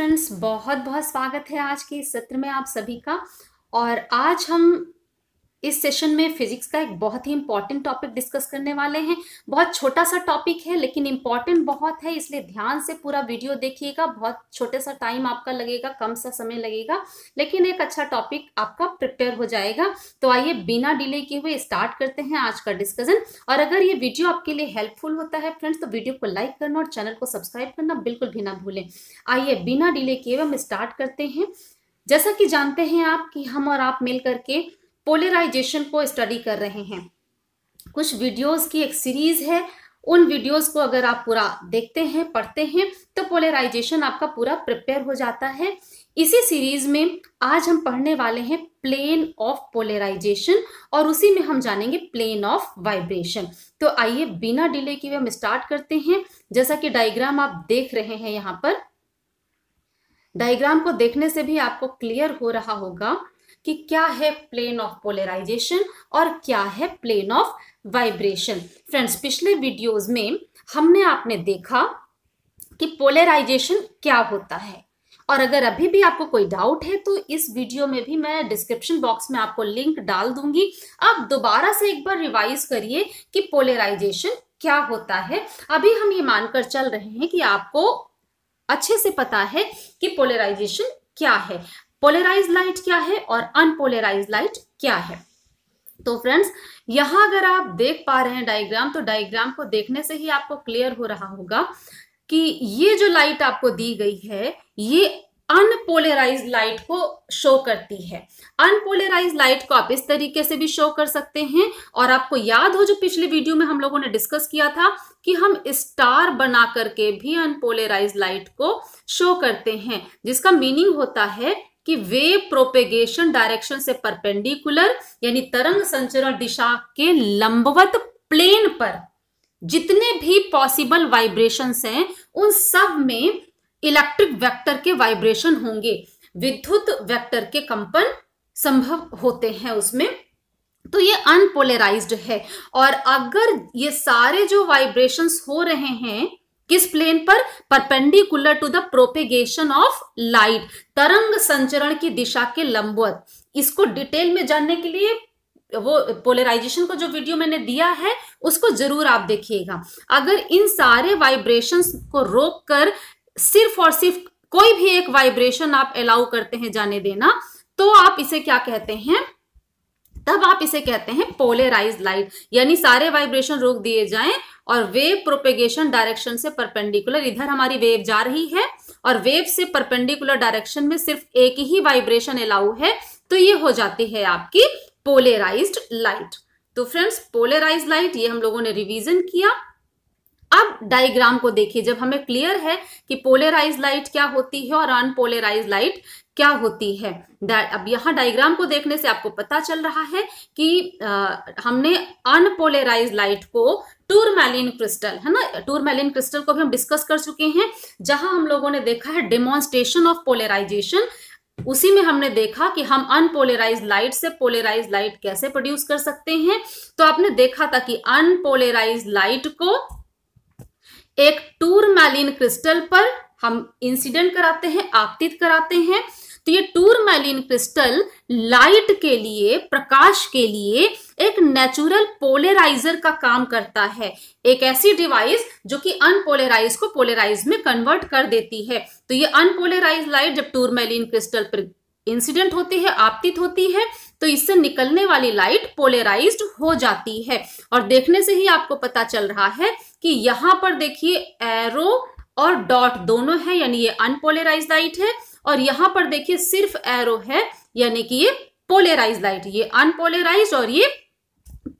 Friends बहुत बहुत स्वागत है आज के इस सत्र में आप सभी का और आज हम इस सेशन में फिजिक्स का एक बहुत ही इंपॉर्टेंट टॉपिक डिस्कस करने वाले हैं बहुत छोटा सा टॉपिक है लेकिन इम्पॉर्टेंट बहुत है इसलिए ध्यान से पूरा वीडियो देखिएगा बहुत छोटे सा टाइम आपका लगेगा कम सा समय लगेगा लेकिन एक अच्छा टॉपिक आपका प्रिपेयर हो जाएगा तो आइए बिना डिले किए हुए स्टार्ट करते हैं आज का डिस्कशन और अगर ये वीडियो आपके लिए हेल्पफुल होता है फ्रेंड्स तो वीडियो को लाइक करना और चैनल को सब्सक्राइब करना बिल्कुल भी ना भूलें आइए बिना डिले किए हुए हम स्टार्ट करते हैं जैसा कि जानते हैं आप कि हम और आप मिल करके पोलराइजेशन को स्टडी कर रहे हैं कुछ वीडियोस की एक सीरीज है उन वीडियोस को अगर आप पूरा देखते हैं पढ़ते हैं तो पोलराइजेशन आपका पूरा प्रिपेयर हो जाता है इसी सीरीज में आज हम पढ़ने वाले हैं प्लेन ऑफ पोलराइजेशन और उसी में हम जानेंगे प्लेन ऑफ वाइब्रेशन तो आइए बिना डिले के हम स्टार्ट करते हैं जैसा कि डायग्राम आप देख रहे हैं यहाँ पर डायग्राम को देखने से भी आपको क्लियर हो रहा होगा कि क्या है प्लेन ऑफ पोलराइजेशन और क्या है प्लेन ऑफ वाइब्रेशन फ्रेंड्स पिछले वीडियोस में हमने आपने देखा कि पोलराइजेशन क्या होता है और अगर अभी भी आपको कोई डाउट है तो इस वीडियो में भी मैं डिस्क्रिप्शन बॉक्स में आपको लिंक डाल दूंगी आप दोबारा से एक बार रिवाइज करिए कि पोलराइजेशन क्या होता है अभी हम ये मानकर चल रहे हैं कि आपको अच्छे से पता है कि पोलराइजेशन क्या है पोलराइज लाइट क्या है और अनपोलराइज लाइट क्या है तो फ्रेंड्स यहां अगर आप देख पा रहे हैं डायग्राम तो डायग्राम को देखने से ही आपको क्लियर हो रहा होगा कि ये जो लाइट आपको दी गई है ये अनपोलराइज लाइट को शो करती है अनपोलराइज लाइट को आप इस तरीके से भी शो कर सकते हैं और आपको याद हो जो पिछले वीडियो में हम लोगों ने डिस्कस किया था कि हम स्टार बना करके भी अनपोलराइज लाइट को शो करते हैं जिसका मीनिंग होता है कि वे प्रोपेगेशन डायरेक्शन से परपेंडिकुलर यानी तरंग संचरण दिशा के लंबवत प्लेन पर जितने भी पॉसिबल वाइब्रेशंस हैं उन सब में इलेक्ट्रिक वेक्टर के वाइब्रेशन होंगे विद्युत वेक्टर के कंपन संभव होते हैं उसमें तो ये अनपोलराइज्ड है और अगर ये सारे जो वाइब्रेशंस हो रहे हैं किस प्लेन पर perpendicular to the propagation of light तरंग संचरण की दिशा के लंबवत इसको डिटेल में जानने के लिए वो पोलराइजेशन को जो वीडियो मैंने दिया है उसको जरूर आप देखिएगा अगर इन सारे वाइब्रेशंस को रोक कर सिर्फ और सिर्फ कोई भी एक वाइब्रेशन आप अलाउ करते हैं जाने देना तो आप इसे क्या कहते हैं तब आप इसे कहते हैं पोलेराइज लाइट यानी सारे वाइब्रेशन रोक दिए जाएं और वेव प्रोपेगेशन डायरेक्शन से परपेंडिकुलर इधर हमारी वेव जा रही है और वेव से परपेंडिकुलर डायरेक्शन में सिर्फ एक ही वाइब्रेशन अलाउ है तो ये हो जाती है आपकी पोलेराइज्ड लाइट तो फ्रेंड्स पोलेराइज लाइट ये हम लोगों ने रिवीजन किया अब डायग्राम को देखिए जब हमें क्लियर है कि पोलराइज लाइट क्या होती है और अनपोलराइज लाइट क्या होती है अब यहां डायग्राम को देखने से आपको पता चल रहा है कि आ, हमने अनपोलराइज लाइट को टूरमैलिन क्रिस्टल है ना टूरमैलिन क्रिस्टल को भी हम डिस्कस कर चुके हैं जहां हम लोगों ने देखा है डेमोन्स्ट्रेशन ऑफ पोलराइजेशन उसी में हमने देखा कि हम अनपोलराइज लाइट से पोलराइज लाइट कैसे प्रोड्यूस कर सकते हैं तो आपने देखा था कि अनपोलराइज लाइट को एक टूरमैलिन क्रिस्टल पर हम इंसिडेंट कराते हैं आपतित कराते हैं तो ये टूरमैलिन क्रिस्टल लाइट के लिए प्रकाश के लिए एक नेचुरल पोलराइजर का काम करता है एक ऐसी डिवाइस जो कि अनपोलराइज को पोलराइज में कन्वर्ट कर देती है तो ये अनपोलराइज लाइट जब टूरमेलिन क्रिस्टल पर इंसिडेंट होती है आपतित होती है तो इससे निकलने वाली लाइट पोलेराइज्ड हो जाती है और देखने से ही आपको पता चल रहा है कि यहां पर देखिए एरो और डॉट दोनों है यानी ये अनपोलेराइज लाइट है और यहां पर देखिए सिर्फ एरो है यानी कि ये पोलेराइज लाइट ये अनपोलेराइज और ये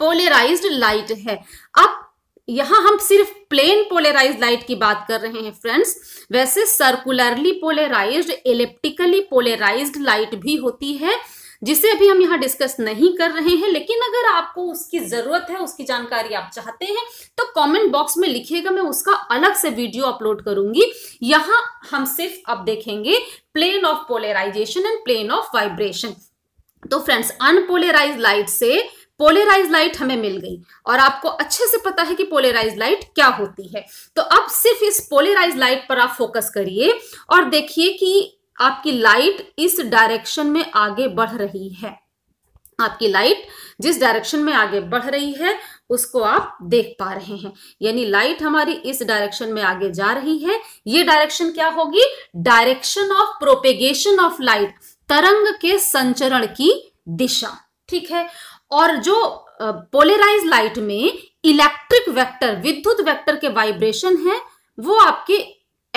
पोलेराइज्ड लाइट है अब यहां हम सिर्फ प्लेन पोलराइज लाइट की बात कर रहे हैं फ्रेंड्स वैसे circularly polarize elliptically polarize light भी होती है जिसे अभी हम यहाँ डिस्कस नहीं कर रहे हैं लेकिन अगर आपको उसकी जरूरत है उसकी जानकारी आप चाहते हैं तो कमेंट बॉक्स में लिखिएगा मैं उसका अलग से वीडियो अपलोड करूंगी यहाँ हम सिर्फ अब देखेंगे plane of polarization and plane of vibration तो फ्रेंड्स अनपोलराइज लाइट से पोलेराइज लाइट हमें मिल गई और आपको अच्छे से पता है कि पोलेराइज लाइट क्या होती है तो अब सिर्फ इस पोलेराइज लाइट पर आप फोकस करिए और देखिए कि आपकी लाइट इस डायरेक्शन में आगे बढ़ रही है आपकी लाइट जिस डायरेक्शन में आगे बढ़ रही है उसको आप देख पा रहे हैं यानी लाइट हमारी इस डायरेक्शन में आगे जा रही है ये डायरेक्शन क्या होगी direction of propagation of light तरंग के संचरण की दिशा ठीक है और जो पोलराइज लाइट में इलेक्ट्रिक वेक्टर विद्युत वेक्टर के वाइब्रेशन है वो आपके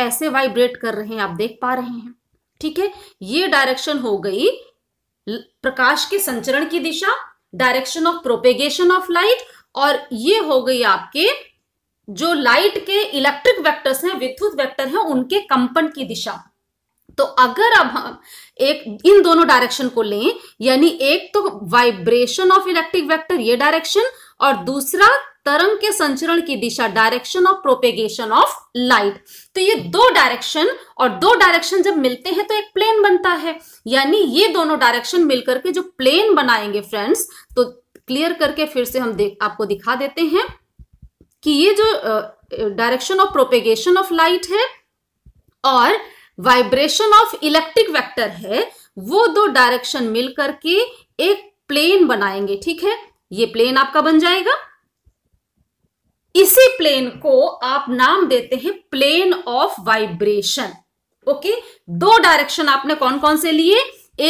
ऐसे वाइब्रेट कर रहे हैं आप देख पा रहे हैं ठीक है ये डायरेक्शन हो गई प्रकाश के संचरण की दिशा direction of propagation of light और ये हो गई आपके जो लाइट के इलेक्ट्रिक वेक्टर्स हैं विद्युत वेक्टर हैं उनके कंपन की दिशा तो अगर अब हम एक इन दोनों डायरेक्शन को लें यानी एक तो वाइब्रेशन ऑफ इलेक्ट्रिक वेक्टर ये डायरेक्शन और दूसरा तरंग के संचरण की दिशा direction of propagation of light तो ये दो डायरेक्शन और दो डायरेक्शन जब मिलते हैं तो एक प्लेन बनता है यानी ये दोनों डायरेक्शन मिलकर के जो प्लेन बनाएंगे फ्रेंड्स तो क्लियर करके फिर से हम देख आपको दिखा देते हैं कि ये जो direction of propagation of light है और वाइब्रेशन ऑफ इलेक्ट्रिक वेक्टर है वो दो डायरेक्शन मिलकर के एक प्लेन बनाएंगे ठीक है ये प्लेन आपका बन जाएगा इसी प्लेन को आप नाम देते हैं प्लेन ऑफ वाइब्रेशन ओके दो डायरेक्शन आपने कौन कौन से लिए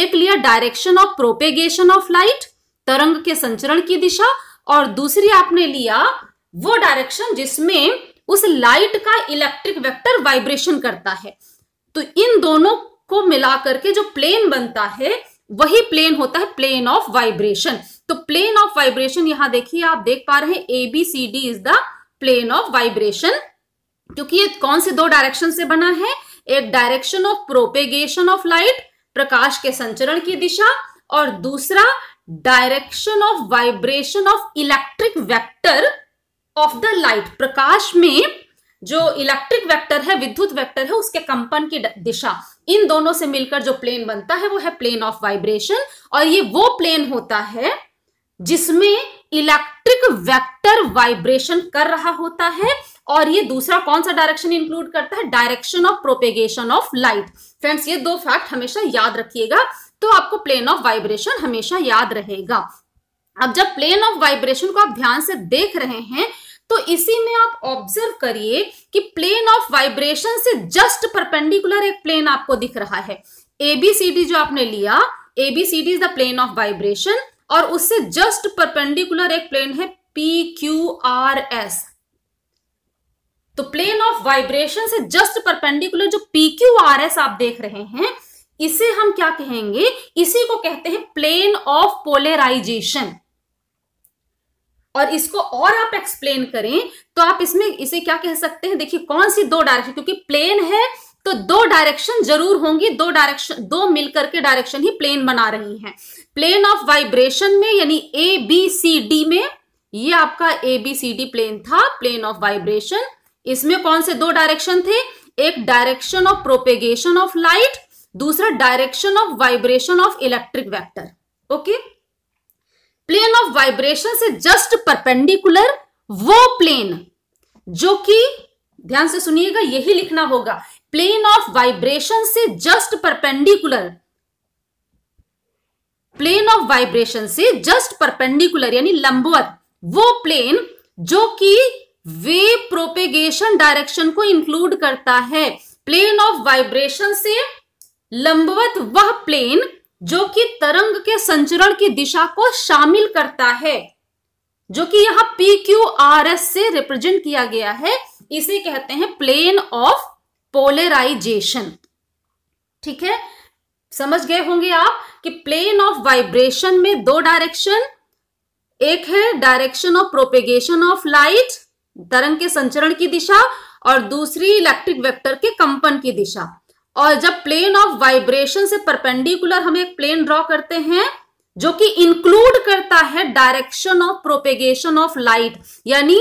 एक लिया direction of propagation of light तरंग के संचरण की दिशा और दूसरी आपने लिया वो डायरेक्शन जिसमें उस लाइट का इलेक्ट्रिक वेक्टर वाइब्रेशन करता है तो इन दोनों को मिला करके जो प्लेन बनता है वही प्लेन होता है प्लेन ऑफ वाइब्रेशन तो प्लेन ऑफ वाइब्रेशन यहां देखिए आप देख पा रहे हैं A B C D is the plane of vibration क्योंकि ये कौन से दो डायरेक्शन से बना है एक direction of propagation of light प्रकाश के संचरण की दिशा और दूसरा direction of vibration of electric vector of the light प्रकाश में जो इलेक्ट्रिक वेक्टर है विद्युत वेक्टर है उसके कंपन की दिशा इन दोनों से मिलकर जो प्लेन बनता है वो है प्लेन ऑफ वाइब्रेशन और ये वो प्लेन होता है जिसमें इलेक्ट्रिक वेक्टर वाइब्रेशन कर रहा होता है और ये दूसरा कौन सा डायरेक्शन इंक्लूड करता है direction of propagation of light friends ये दो फैक्ट हमेशा याद रखिएगा तो आपको प्लेन ऑफ वाइब्रेशन हमेशा याद रहेगा अब जब प्लेन ऑफ वाइब्रेशन को आप ध्यान से देख रहे हैं तो इसी में आप ऑब्जर्व करिए कि प्लेन ऑफ वाइब्रेशन से जस्ट परपेंडिकुलर एक प्लेन आपको दिख रहा है एबीसीडी जो आपने लिया ABCD is the plane of vibration और उससे जस्ट परपेंडिकुलर एक प्लेन है पी क्यू आर एस तो प्लेन ऑफ वाइब्रेशन से जस्ट परपेंडिकुलर जो पी क्यू आर एस आप देख रहे हैं इसे हम क्या कहेंगे इसी को कहते हैं प्लेन ऑफ पोलराइजेशन और इसको और आप एक्सप्लेन करें तो आप इसमें इसे क्या कह सकते हैं देखिए कौन सी दो डायरेक्शन क्योंकि प्लेन है तो दो डायरेक्शन जरूर होंगी दो डायरेक्शन दो मिलकर के डायरेक्शन ही प्लेन बना रही हैं प्लेन ऑफ वाइब्रेशन में यानी ए बी सी डी में ये आपका A B C D plane था प्लेन ऑफ वाइब्रेशन इसमें कौन से दो डायरेक्शन थे एक direction of propagation of light दूसरा direction of vibration of electric vector okay okay? Plane of vibration से जस्ट परपेंडिकुलर वो प्लेन जो कि ध्यान से सुनिएगा यही लिखना होगा प्लेन ऑफ वाइब्रेशन से just perpendicular plane of vibration से जस्ट परपेंडिकुलर यानी लंबवत वो प्लेन जो कि वे प्रोपेगेशन डायरेक्शन को इंक्लूड करता है प्लेन ऑफ वाइब्रेशन से लंबवत वह प्लेन जो कि तरंग के संचरण की दिशा को शामिल करता है जो कि यहां पी क्यू आर एस से रिप्रेजेंट किया गया है इसे कहते हैं प्लेन ऑफ पोलराइजेशन ठीक है समझ गए होंगे आप कि प्लेन ऑफ वाइब्रेशन में दो डायरेक्शन एक है direction of propagation of light तरंग के संचरण की दिशा और दूसरी इलेक्ट्रिक वेक्टर के कंपन की दिशा और जब प्लेन ऑफ वाइब्रेशन से परपेंडिकुलर हम एक प्लेन ड्रॉ करते हैं जो कि इंक्लूड करता है direction of propagation of light यानी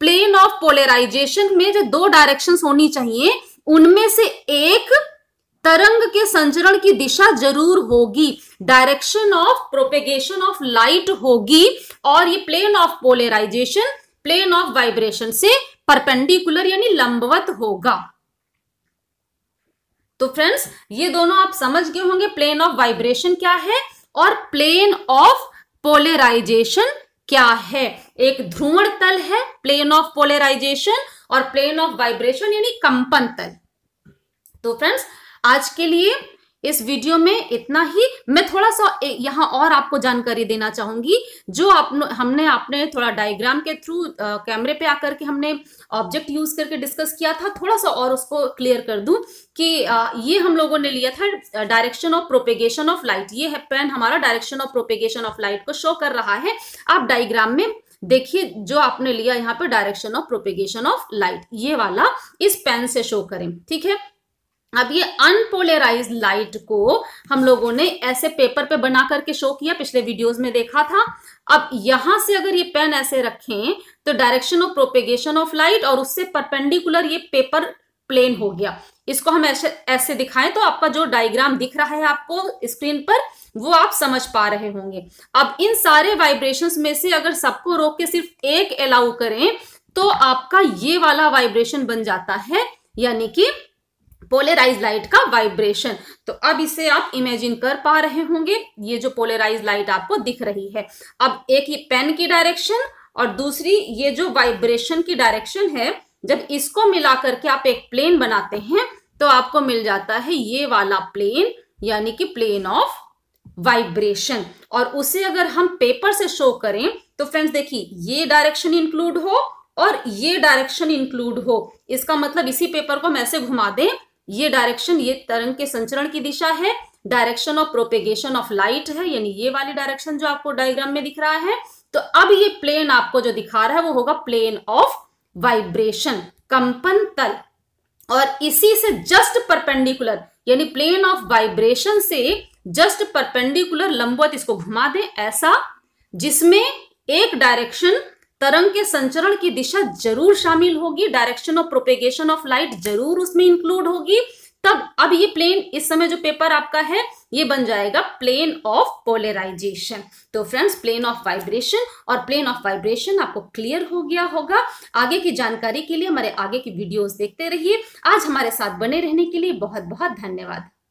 प्लेन ऑफ पोलराइजेशन में जो दो डायरेक्शन होनी चाहिए उनमें से एक तरंग के संचरण की दिशा जरूर होगी direction of propagation of light होगी और ये plane of polarization plane of vibration से परपेंडिकुलर यानी लंबवत होगा तो फ्रेंड्स ये दोनों आप समझ गए होंगे प्लेन ऑफ वाइब्रेशन क्या है और प्लेन ऑफ पोलराइजेशन क्या है एक ध्रुवण तल है प्लेन ऑफ पोलराइजेशन और प्लेन ऑफ वाइब्रेशन यानी कंपन तल तो फ्रेंड्स आज के लिए इस वीडियो में इतना ही मैं थोड़ा सा यहाँ और आपको जानकारी देना चाहूंगी जो आप हमने आपने थोड़ा डायग्राम के थ्रू कैमरे पे आकर के हमने ऑब्जेक्ट यूज करके डिस्कस किया था थोड़ा सा और उसको क्लियर कर दूं कि आ, ये हम लोगों ने लिया था direction of propagation of light ये है पेन हमारा direction of propagation of light को शो कर रहा है आप डायग्राम में देखिए जो आपने लिया यहाँ पर direction of propagation of light ये वाला इस पेन से शो करें ठीक है अब ये अनपोलराइज लाइट को हम लोगों ने ऐसे पेपर पे बना करके शो किया पिछले वीडियोस में देखा था अब यहां से अगर ये पेन ऐसे रखें तो direction of propagation of light और उससे परपेंडिकुलर ये पेपर प्लेन हो गया इसको हम ऐसे ऐसे दिखाएं तो आपका जो डायग्राम दिख रहा है आपको स्क्रीन पर वो आप समझ पा रहे होंगे अब इन सारे वाइब्रेशन में से अगर सबको रोक के सिर्फ एक अलाउ करें तो आपका ये वाला वाइब्रेशन बन जाता है यानी कि पोलराइज लाइट का वाइब्रेशन तो अब इसे आप इमेजिन कर पा रहे होंगे ये जो पोलराइज लाइट आपको दिख रही है अब एक ही पेन की डायरेक्शन और दूसरी ये जो वाइब्रेशन की डायरेक्शन है जब इसको मिला करके आप एक प्लेन बनाते हैं तो आपको मिल जाता है ये वाला प्लेन यानी कि प्लेन ऑफ वाइब्रेशन और उसे अगर हम पेपर से शो करें तो फ्रेंड्स देखिए ये डायरेक्शन इंक्लूड हो और ये डायरेक्शन इंक्लूड हो इसका मतलब इसी पेपर को हम ऐसे घुमा दें ये डायरेक्शन ये तरंग के संचरण की दिशा है direction of propagation of light है यानी ये वाली डायरेक्शन जो आपको डायग्राम में दिख रहा है तो अब ये प्लेन आपको जो दिखा रहा है वो होगा प्लेन ऑफ वाइब्रेशन कंपन तल और इसी से जस्ट परपेंडिकुलर यानी प्लेन ऑफ वाइब्रेशन से जस्ट परपेंडिकुलर लंबवत इसको घुमा दे ऐसा जिसमें एक डायरेक्शन तरंग के संचरण की दिशा जरूर शामिल होगी direction of propagation of light जरूर उसमें इंक्लूड होगी तब अब ये प्लेन इस समय जो पेपर आपका है ये बन जाएगा प्लेन ऑफ पोलराइजेशन तो फ्रेंड्स प्लेन ऑफ वाइब्रेशन और प्लेन ऑफ वाइब्रेशन आपको क्लियर हो गया होगा आगे की जानकारी के लिए हमारे आगे की वीडियोस देखते रहिए आज हमारे साथ बने रहने के लिए बहुत बहुत धन्यवाद